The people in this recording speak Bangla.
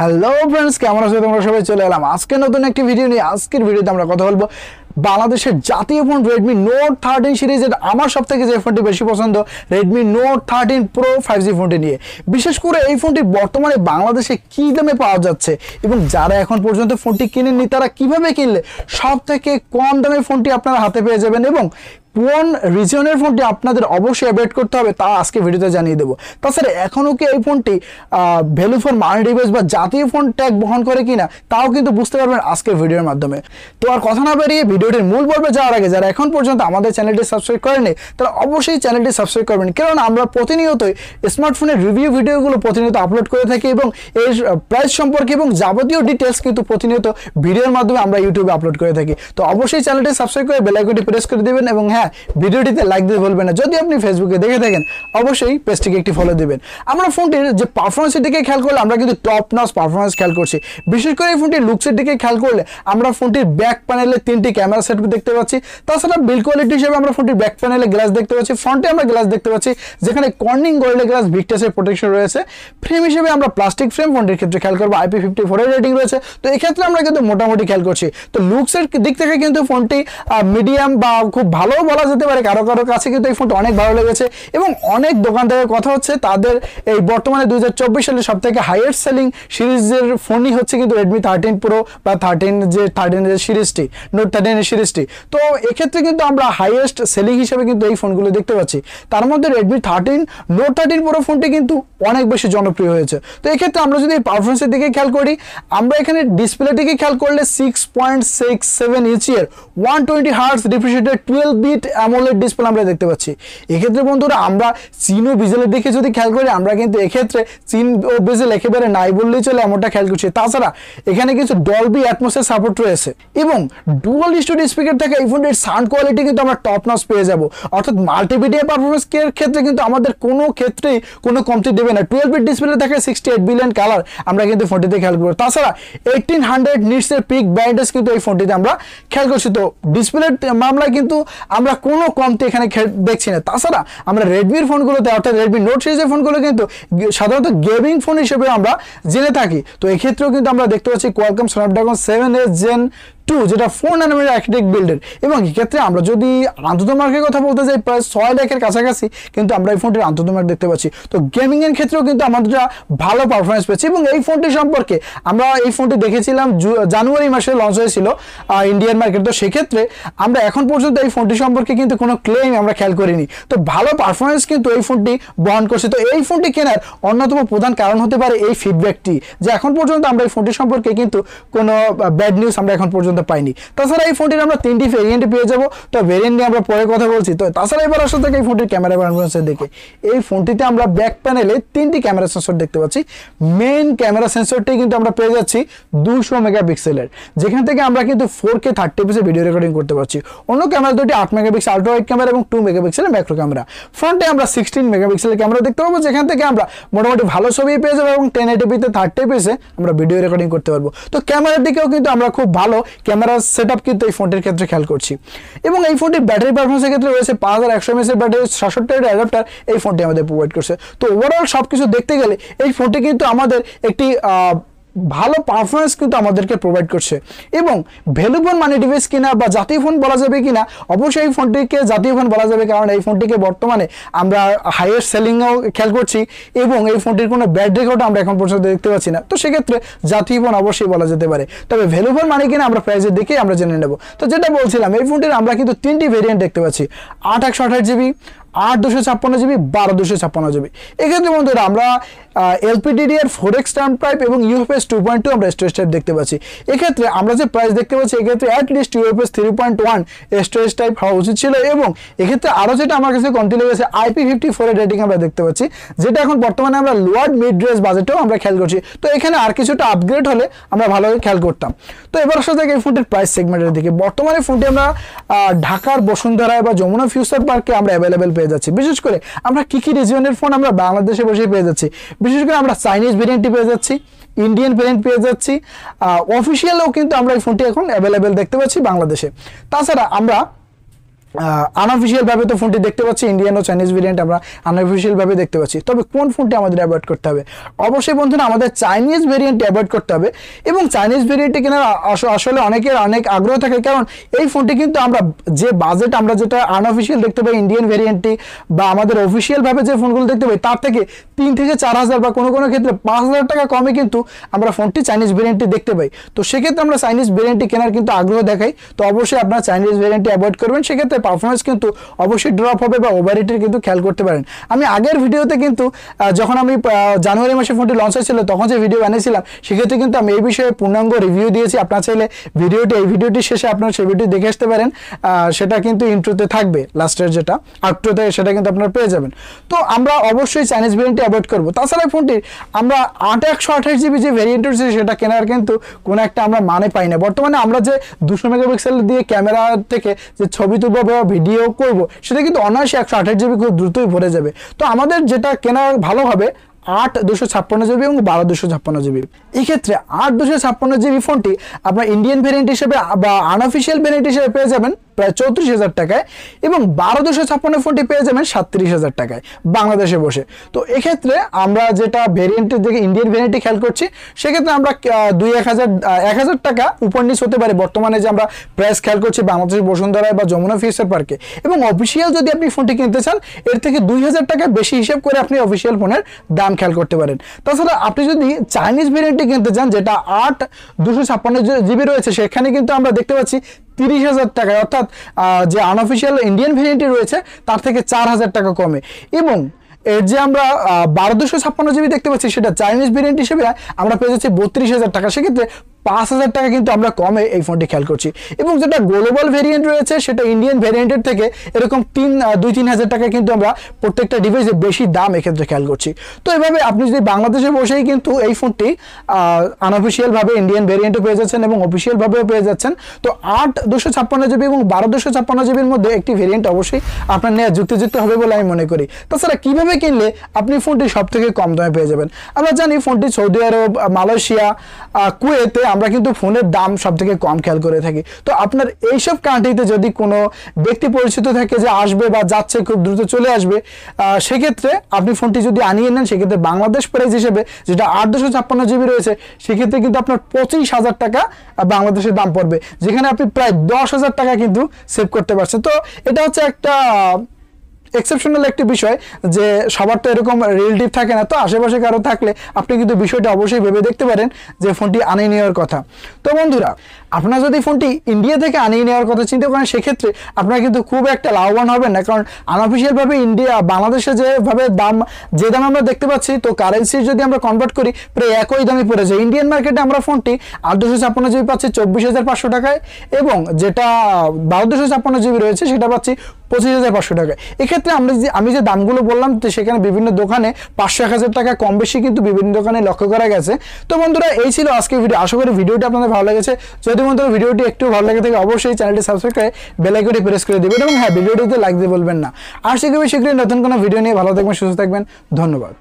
হ্যালো ফ্রেন্ডস কেমন আছে তোমরা সবাই চলে এলাম আজকে নতুন একটি ভিডিও নিয়ে আজকের ভিডিওতে আমরা কথা বলবো বাংলাদেশের জাতীয় ফোন রেডমি নোট থার্টিন সিরিজের আমার সব থেকে যে ফোনটি বেশি পছন্দ Redmi Note thirteen Pro five G ফোনটি নিয়ে বিশেষ করে এই ফোনটি বর্তমানে বাংলাদেশে কী দামে পাওয়া যাচ্ছে এবং যারা এখন পর্যন্ত ফোনটি কিনেননি তারা কিভাবে কিনলে সব থেকে কম দামে ফোনটি আপনারা হাতে পেয়ে যাবেন এবং কোন রিজনের ফোনটি আপনাদের অবশ্যই অ্যাভয়েড করতে হবে তা আজকে ভিডিওতে জানিয়ে দেবো তাছাড়া এখনও কি এই ফোনটি ভ্যালু ফর মানি ডিভাইস বা জাতীয় ফোন ট্যাগ বহন করে কিনা তাও কিন্তু বুঝতে পারবেন আজকের ভিডিওর মাধ্যমে তো আর কথা না বেরিয়ে ভিডিও ভিডিওটির মূল পর্বে যাওয়ার আগে যারা এখন পর্যন্ত আমাদের চ্যানেলটি সাবস্ক্রাইব করেনি তারা অবশ্যই চ্যানেলটি সাবস্ক্রাইব করবেন কারণ আমরা প্রতিনিয়তই স্মার্টফোনের রিভিউ ভিডিওগুলো প্রতিনিয়ত আপলোড করে থাকি এবং এর প্রাইস সম্পর্কে এবং যাবতীয় ডিটেলস কিন্তু প্রতিনিয়ত ভিডিওর মাধ্যমে আমরা ইউটিউবে আপলোড করে থাকি তো অবশ্যই চ্যানেলটি সাবস্ক্রাইব করে বেলাইকনটি প্রেস করে দেবেন এবং হ্যাঁ ভিডিওটিতে লাইক দিতে ভুলবেন না যদি আপনি ফেসবুকে দেখে থাকেন অবশ্যই পেজটিকে একটি ফলো দেবেন আমরা ফোনটির যে পারফরমেন্সের দিকে খেয়াল করলে আমরা কিন্তু টপ নস পারফরমেন্স খেয়াল করছি বিশেষ করে এই ফোনটির লুকসের দিকে খেয়াল করলে আমরা ফোনটির ব্যাক প্যানেলে তিনটি ক্যামেরা গ্লাস সেট দেখতে পাচ্ছি তাছাড়া বিল কোয়ালিটি হিসেবে আমরা ফোনটির ব্যাক প্যানেলে গ্লাস দেখতে পাচ্ছি ফ্রন্টে আমরা গ্লাস দেখতে পাচ্ছি যেখানে কর্নিং গোল্ডে গ্লাস ভিকটাসের প্রোটেকশন রয়েছে ফ্রেম হিসেবে আমরা প্লাস্টিক ফ্রেম ফোনটির ক্ষেত্রে খেয়াল করবো আইপি ফিফটি ফোরের রেটিং রয়েছে তো এক্ষেত্রে আমরা কিন্তু মোটামুটি খেয়াল করছি তো লুকসের দিক থেকে কিন্তু ফোনটি মিডিয়াম বা খুব ভালো বলা যেতে পারে কারো কারো কাছে কিন্তু এই ফোনটি অনেক ভালো লেগেছে এবং অনেক দোকানদারের কথা হচ্ছে তাদের এই বর্তমানে চব্বিশ সালে সব থেকে হাইয়েস্ট সেলিং সিরিজের ফোনই হচ্ছে কিন্তু রেডমি থার্টিন প্রো বা থার্টিন যে থার্টিন সিরিজটি নোট থার্টিন সিরিজটি তো এক্ষেত্রে কিন্তু আমরা হাইয়েস্ট সেলিং হিসেবে কিন্তু এই ফোনগুলো দেখতে পাচ্ছি তার মধ্যে Redmi thirteen Note thirteen Pro ফোনটি কিন্তু অনেক বেশি জনপ্রিয় হয়েছে তো এক্ষেত্রে আমরা যদি পারফরমেন্সের দিকে খেয়াল করি আমরা এখানে ডিসপ্লেটিকে খেয়াল করলে সিক্স পয়েন্ট সিক্স সেভেন ইঞ্চিয়ের ওয়ান টোয়েন্টি হার্স ডিফ্রিসিয়েটেড টুয়েলভ বিট অ্যামোলেড ডিসপ্লে আমরা দেখতে পাচ্ছি এক্ষেত্রে বন্ধুরা আমরা চীন ও বিজেলের দিকে যদি খেয়াল করি আমরা কিন্তু এক্ষেত্রে চীন ও বিজেল একেবারে নাই বললেই চলে এমনটা খেয়াল করছি তাছাড়া এখানে কিছু ডলবি অ্যাটমোসের সাপোর্ট রয়েছে এবং ডুয়াল স্টুডিও স্পিকার থেকে এই ফোনটির সাউন্ড কোয়ালিটি কিন্তু আমরা টপ নস পেয়ে যাব অর্থাৎ মাল্টিমিডিয়া পারফরমেন্স ক্ষেত্রে কিন্তু আমাদের কোনো ক্ষেত্রেই কোনো কমতি দেবে না টুয়েলভ বিট ডিসপ্লে থাকে সিক্সটি এইট বিলিয়ন কালার আমরা কিন্তু ফোনটিতে খেয়াল করবো তাছাড়া এইটিন হান্ড্রেড নিটসের পিক ব্যান্ডেজ কিন্তু এই ফোনটিতে আমরা খেয়াল করছি তো ডিসপ্লের মামলায় কিন্তু আমরা কোনো কমতি এখানে দেখছি না তাছাড়া আমরা রেডমির ফোনগুলোতে অর্থাৎ রেডমি নোট সিরিজের ফোনগুলো কিন্তু সাধারণত গেমিং ফোন হিসেবে আমরা জেনে থাকি তো এক্ষেত্রেও কিন্তু আমরা দেখতে পাচ্ছি Qualcomm Snapdragon seven S Gen two যেটা ফোর ন্যানোমিটার আর্কিটেক্ট বিল্ডের এবং এক্ষেত্রে আমরা যদি আন্তত মার্কের কথা বলতে যাই প্রায় ছয় লাখের কাছাকাছি কিন্তু আমরা এই ফোনটির আন্তত মার্ক দেখতে পাচ্ছি তো গেমিংয়ের ক্ষেত্রেও কিন্তু আমাদেরটা ভালো পারফরমেন্স পেয়েছি এবং এই ফোনটি সম্পর্কে আমরা এই ফোনটি দেখেছিলাম জানুয়ারি মাসে লঞ্চ হয়েছিল ইন্ডিয়ান মার্কেট তো সেক্ষেত্রে আমরা এখন পর্যন্ত এই ফোনটি সম্পর্কে কিন্তু কোনো ক্লেম আমরা খেয়াল করিনি তো ভালো পারফরমেন্স কিন্তু এই ফোনটি বহন করছে তো এই ফোনটি কেনার অন্যতম প্রধান কারণ হতে পারে এই ফিডব্যাকটি যে এখন পর্যন্ত আমরা এই ফোনটি সম্পর্কে কিন্তু কোনো ব্যাড নিউজ আমরা এখন পর্যন্ত পর্যন্ত পাইনি তাছাড়া এই ফোনটির আমরা তিনটি ভেরিয়েন্ট পেয়ে যাবো তো ভেরিয়েন্ট নিয়ে আমরা পরে কথা বলছি তো তাছাড়া এবার আসলে থেকে এই ফোনটির ক্যামেরা কনফারেন্সে দেখে এই ফোনটিতে আমরা ব্যাক প্যানেলে তিনটি ক্যামেরা সেন্সর দেখতে পাচ্ছি মেইন ক্যামেরা সেন্সরটি কিন্তু আমরা পেয়ে যাচ্ছি দুশো মেগাপিক্সেলের যেখান থেকে আমরা কিন্তু ফোর কে থার্টি পিসে ভিডিও রেকর্ডিং করতে পারছি অন্য ক্যামেরা দুটি আট মেগাপিক্সেল আল্ট্রা ওয়াইড ক্যামেরা এবং টু মেগাপিক্সেলের ম্যাক্রো ক্যামেরা ফ্রন্টে আমরা সিক্সটিন মেগাপিক্সেলের ক্যামেরা দেখতে পাবো যেখান থেকে আমরা মোটামুটি ভালো ছবি পেয়ে যাবো এবং টেন এটিপিতে থার্টি পিসে আমরা ভিডিও রেকর্ডিং করতে পারবো তো ক্যামেরার দিকেও কিন্তু আমরা খুব ভালো ক্যামেরা সেট আপ কিন্তু এই ফোনটির ক্ষেত্রে খেয়াল করছি এবং এই ফোনটির ব্যাটারি পারফরমেন্সের ক্ষেত্রে রয়েছে পাঁচ হাজার একশো এমএসের ব্যাটারি সাতষট্টি অ্যাডাপ্টার এই ফোনটি আমাদের প্রোভাইড করছে তো ওভারঅল সব কিছু দেখতে গেলে এই ফোনটি কিন্তু আমাদের একটি ভালো পারফরমেন্স কিন্তু আমাদেরকে প্রোভাইড করছে এবং ভ্যালু ফোন মানি ডিভাইস কিনা বা জাতীয় ফোন বলা যাবে কিনা অবশ্যই এই ফোনটিকে জাতীয় ফোন বলা যাবে কারণ এই ফোনটিকে বর্তমানে আমরা হাইয়েস্ট সেলিংও খেয়াল করছি এবং এই ফোনটির কোনো ব্যাড রেকর্ড আমরা এখন পর্যন্ত দেখতে পাচ্ছি না তো সেক্ষেত্রে জাতীয় ফোন অবশ্যই বলা যেতে পারে তবে ভ্যালু ফোন মানে কিনা আমরা প্রাইজের দিকেই আমরা জেনে নেব তো যেটা বলছিলাম এই ফোনটির আমরা কিন্তু তিনটি ভেরিয়েন্ট দেখতে পাচ্ছি আট একশো আঠাশ জিবি আট দুশো ছাপ্পান্ন জিবি বারো দুশো ছাপ্পান্ন জিবি এক্ষেত্রে বন্ধুরা আমরা এলপিডিডি আর এক্স টার্ম টাইপ এবং ইউএফএস টু পয়েন্ট টু আমরা স্টোরেজ টাইপ দেখতে পাচ্ছি এক্ষেত্রে আমরা যে প্রাইস দেখতে পাচ্ছি এক্ষেত্রে at least UFS three point one storage type হওয়া উচিত ছিল এবং এক্ষেত্রে আরও যেটা আমার কাছে কমতি লেগেছে আইপি ফিফটি ফোরের রেটিং আমরা দেখতে পাচ্ছি যেটা এখন বর্তমানে আমরা লোয়ার মিড রেস বাজেটেও আমরা খেয়াল করছি তো এখানে আর কিছুটা আপগ্রেড হলে আমরা ভালোভাবে খেয়াল করতাম তো এবার আসা থেকে এই ফোনটির প্রাইস সেগমেন্টের দিকে বর্তমানে ফোনটি আমরা ঢাকার বসুন্ধরায় বা যমুনা ফিউচার পার্কে আমরা অ্যাভেলেবেল পেয়ে যাচ্ছি বিশেষ করে আমরা কী কী রিজিয়নের ফোন আমরা বাংলাদেশে বসে পেয়ে যাচ্ছি বিশেষ করে আমরা চাইনিজ ভেরিয়েন্টটি পেয়ে যাচ্ছি ইন্ডিয়ান ভেরিয়েন্ট পেয়ে যাচ্ছি অফিসিয়ালও কিন্তু আমরা এই ফোনটি এখন অ্যাভেলেবেল দেখতে পাচ্ছি বাংলাদেশে তাছাড়া আমরা আনঅফিসিয়ালভাবে তো ফোনটি দেখতে পাচ্ছি ইন্ডিয়ান ও চাইনিজ ভেরিয়েন্ট আমরা আনঅফিসিয়ালভাবে দেখতে পাচ্ছি তবে কোন ফোনটি আমাদের অ্যাভয়েড করতে হবে অবশ্যই বন্ধুরা আমাদের চাইনিজ ভেরিয়েন্ট অ্যাভয়েড করতে হবে এবং চাইনিজ ভেরিয়েন্টটি কেনার আসলে অনেকের অনেক আগ্রহ থাকে কারণ এই ফোনটি কিন্তু আমরা যে বাজেট আমরা যেটা আনঅফিসিয়াল দেখতে পাই ইন্ডিয়ান ভেরিয়েন্টটি বা আমাদের অফিসিয়ালভাবে যে ফোনগুলো দেখতে পাই তার থেকে তিন থেকে চার হাজার বা কোনো কোনো ক্ষেত্রে পাঁচ হাজার টাকা কমে কিন্তু আমরা ফোনটি চাইনিজ ভেরিয়েন্টটি দেখতে পাই তো সেক্ষেত্রে আমরা চাইনিজ ভেরিয়েন্টটি কেনার কিন্তু আগ্রহ দেখাই তো অবশ্যই আপনারা চাইনিজ ভেরিয়েন্টটি অ্যাভয়েড করবেন সেক্ষেত্রে আপনার পারফরমেন্স কিন্তু অবশ্যই ড্রপ হবে বা ওভার কিন্তু খেয়াল করতে পারেন আমি আগের ভিডিওতে কিন্তু যখন আমি জানুয়ারি মাসে ফোনটি লঞ্চ হয়েছিল তখন যে ভিডিও বানিয়েছিলাম সেক্ষেত্রে কিন্তু আমি এই বিষয়ে পূর্ণাঙ্গ রিভিউ দিয়েছি আপনার চাইলে ভিডিওটি এই ভিডিওটির শেষে আপনার সেই ভিডিও দেখে আসতে পারেন সেটা কিন্তু ইন্ট্রোতে থাকবে লাস্টের যেটা আউট্রোতে সেটা কিন্তু আপনার পেয়ে যাবেন তো আমরা অবশ্যই চাইনিজ ভেরিয়েন্টটি অ্যাভয়েড করবো তাছাড়া ফোনটি আমরা আট একশো আঠাশ জিবি যে ভেরিয়েন্ট রয়েছে সেটা কেনার কিন্তু কোনো একটা আমরা মানে পাই না বর্তমানে আমরা যে দুশো মেগাপিক্সেল দিয়ে ক্যামেরা থেকে যে ছবি তুলবো বা ভিডিও করব সেটা কিন্তু অনায়াসে একশো আঠাশ জিবি খুব দ্রুতই ভরে যাবে তো আমাদের যেটা কেনা ভালো হবে আট দুশো ছাপ্পান্ন জিবি এবং বারো দুশো ছাপ্পান্ন জিবি এক্ষেত্রে আট দুশো ছাপ্পান্ন জিবি ফোনটি আপনার ইন্ডিয়ান ভ্যারিয়েন্ট হিসেবে বা আনঅফিসিয়াল ভ্যারিয়েন্ট হিসেবে পেয়ে যাবেন প্রায় চৌত্রিশ হাজার টাকায় এবং বারো দুশো ছাপ্পান্ন ফোনটি পেয়ে যাবেন সাতত্রিশ হাজার টাকায় বাংলাদেশে বসে তো এক্ষেত্রে আমরা যেটা ভেরিয়েন্টের দিকে ইন্ডিয়ান ভেরিয়েন্টটি খেয়াল করছি সেক্ষেত্রে আমরা দুই এক হাজার এক হাজার টাকা উপর নিচ হতে পারে বর্তমানে যে আমরা প্রাইস খেয়াল করছি বাংলাদেশের বসুন্ধরায় বা যমুনা ফিউচার পার্কে এবং অফিসিয়াল যদি আপনি ফোনটি কিনতে চান এর থেকে দুই হাজার টাকা বেশি হিসেব করে আপনি অফিসিয়াল ফোনের দাম খেয়াল করতে পারেন তাছাড়া আপনি যদি চাইনিজ ভেরিয়েন্টটি কিনতে চান যেটা আট দুশো ছাপ্পান্ন জিবি রয়েছে সেখানে কিন্তু আমরা দেখতে পাচ্ছি তিরিশ হাজার টাকায় অর্থাৎ যে আনঅফিসিয়াল ইন্ডিয়ান ভ্যারিয়েন্টটি রয়েছে তার থেকে চার হাজার টাকা কমে এবং এর যে আমরা বারো দুশো ছাপ্পান্ন জিবি দেখতে পাচ্ছি সেটা চাইনিজ ভেরিয়েন্ট হিসেবে আমরা পেয়ে যাচ্ছি বত্রিশ হাজার টাকা সেক্ষেত্রে পাঁচ হাজার টাকা কিন্তু আমরা কমে এই ফোনটি খেয়াল করছি এবং যেটা গ্লোবাল ভেরিয়েন্ট রয়েছে সেটা ইন্ডিয়ান ভেরিয়েন্টের থেকে এরকম তিন দুই তিন হাজার টাকা কিন্তু আমরা প্রত্যেকটা ডিভাইসে বেশি দাম এক্ষেত্রে খেয়াল করছি তো এভাবে আপনি যদি বাংলাদেশে বসেই কিন্তু এই ফোনটি আনঅফিসিয়ালভাবে ইন্ডিয়ান ভেরিয়েন্টও পেয়ে যাচ্ছেন এবং অফিসিয়ালভাবেও পেয়ে যাচ্ছেন তো আট দুশো ছাপ্পান্ন জিবি এবং বারো দুশো ছাপ্পান্ন জিবির মধ্যে একটি ভেরিয়েন্ট অবশ্যই আপনার নেওয়া যুক্তিযুক্ত হবে বলে আমি মনে করি তাছাড়া কিভাবে কিনলে আপনি ফোনটি সব থেকে কম দামে পেয়ে যাবেন আমরা জানি ফোনটি সৌদি আরব মালয়েশিয়া কুয়েতে আমরা কিন্তু ফোনের দাম সব থেকে কম খেয়াল করে থাকি তো আপনার এইসব কান্ট্রিতে যদি কোনো ব্যক্তি পরিচিত থাকে যে আসবে বা যাচ্ছে খুব দ্রুত চলে আসবে সেক্ষেত্রে আপনি ফোনটি যদি আনিয়ে নেন সেক্ষেত্রে বাংলাদেশ প্রাইস হিসেবে যেটা আট দুশো ছাপ্পান্ন জিবি রয়েছে সেক্ষেত্রে কিন্তু আপনার পঁচিশ হাজার টাকা বাংলাদেশের দাম পড়বে যেখানে আপনি প্রায় দশ হাজার টাকা কিন্তু সেভ করতে পারছেন তো এটা হচ্ছে একটা এক্সেপশনাল একটি বিষয় যে সবার তো এরকম রিলেটিভ থাকে না তো আশেপাশে কারো থাকলে আপনি কিন্তু বিষয়টা অবশ্যই ভেবে দেখতে পারেন যে ফোনটি আনিয়ে নেওয়ার কথা তো বন্ধুরা আপনার যদি ফোনটি ইন্ডিয়া থেকে আনিয়ে নেওয়ার কথা চিন্তা করেন সেক্ষেত্রে আপনারা কিন্তু খুব একটা লাভবান হবেন না কারণ আনঅফিসিয়ালভাবে ইন্ডিয়া বাংলাদেশে যেভাবে দাম যে দাম আমরা দেখতে পাচ্ছি তো কারেন্সি যদি আমরা কনভার্ট করি প্রায় একই দামে পড়ে যায় ইন্ডিয়ান মার্কেটে আমরা ফোনটি আট দুশো ছাপ্পান্ন জিবি পাচ্ছি চব্বিশ হাজার পাঁচশো টাকায় এবং যেটা বারো দুশো ছাপ্পান্ন জিবি রয়েছে সেটা পাচ্ছি পঁচিশ হাজার পাঁচশো টাকায় এক্ষেত্রে আমরা যে আমি যে দামগুলো বললাম তো সেখানে বিভিন্ন দোকানে পাঁচশো এক হাজার টাকা কম বেশি কিন্তু বিভিন্ন দোকানে লক্ষ্য করা গেছে তো বন্ধুরা এই ছিল আজকে ভিডিও আশা করি ভিডিওটি আপনাদের ভালো লেগেছে যদি বন্ধুরা ভিডিওটি একটু ভালো লাগে থাকে অবশ্যই চ্যানেলটি সাবস্ক্রাইব করে বেলাইকটি প্রেস করে দেবেন এবং হ্যাঁ ভিডিওটিতে লাইক দিয়ে বলবেন না আর শীঘ্রই শীঘ্রই নতুন কোনো ভিডিও নিয়ে ভালো থাকবেন সুস্থ থাকবেন ধন্যবাদ